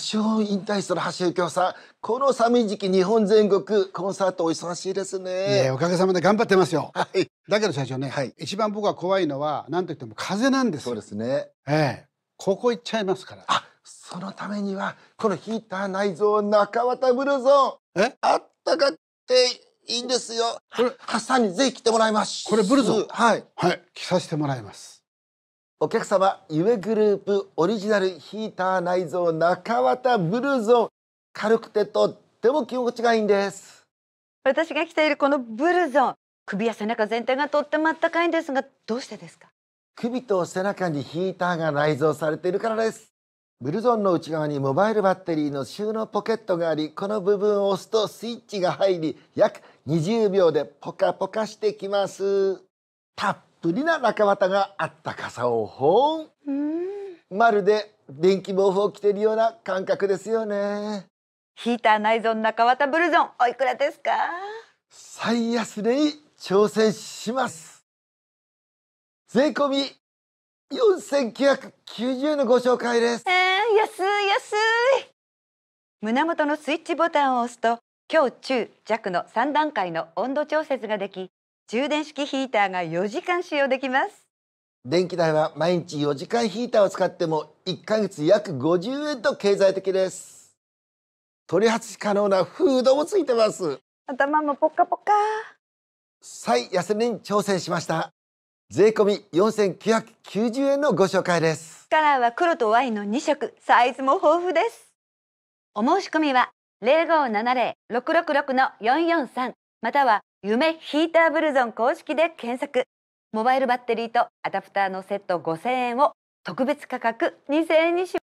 資本引退する橋幸夫さん、この寒い時期、日本全国コンサートお忙しいですね。おかげさまで頑張ってますよ。はい。だけど社長ね、はい、一番僕は怖いのは、なんといっても風邪なんですそうですね。ええ。ここ行っちゃいますから。あ、そのためには、このヒーター内蔵中綿ブルゾン。えあったかっていいんですよ。これ、ハッサンにぜひ来てもらいます。これブルゾンはい。はい。着させてもらいます。お客様ゆえグループオリジナルヒーター内蔵中綿ブルーゾーン軽くてとっても気持ちがいいんです私が着ているこのブルゾーン首や背中全体がとってもあったかいんですがどうしてですか首と背中にヒーターが内蔵されているからですブルゾンの内側にモバイルバッテリーの収納ポケットがありこの部分を押すとスイッチが入り約20秒でポカポカしてきますたっぷりな中綿があった傘をほうん。まるで電気毛布を着ているような感覚ですよね。ヒーター内蔵中綿ブルゾンおいくらですか最安値に挑戦します税込四千九百九十のご紹介ですえー、安い安い胸元のスイッチボタンを押すと強中弱の三段階の温度調節ができ充電式ヒーターが4時間使用できます電気代は毎日4時間ヒーターを使っても1ヶ月約50円と経済的です取り外し可能なフードもついてます頭もポッカポカ最安値に挑戦しました税込4990円のご紹介ですカラーは黒とワインの2色サイズも豊富ですお申し込みは0570-666-443または夢ヒーターブルゾン公式で検索モバイルバッテリーとアダプターのセット5000円を特別価格2000円にします